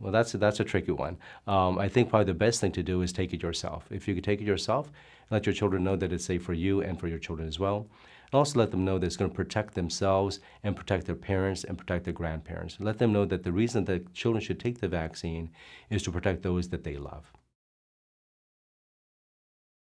Well, that's a, that's a tricky one. Um, I think probably the best thing to do is take it yourself. If you could take it yourself, let your children know that it's safe for you and for your children as well. And also let them know that it's going to protect themselves and protect their parents and protect their grandparents. Let them know that the reason that children should take the vaccine is to protect those that they love.